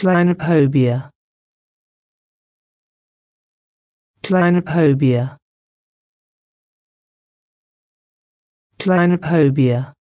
Clinophobia. Clinophobia. Clinophobia.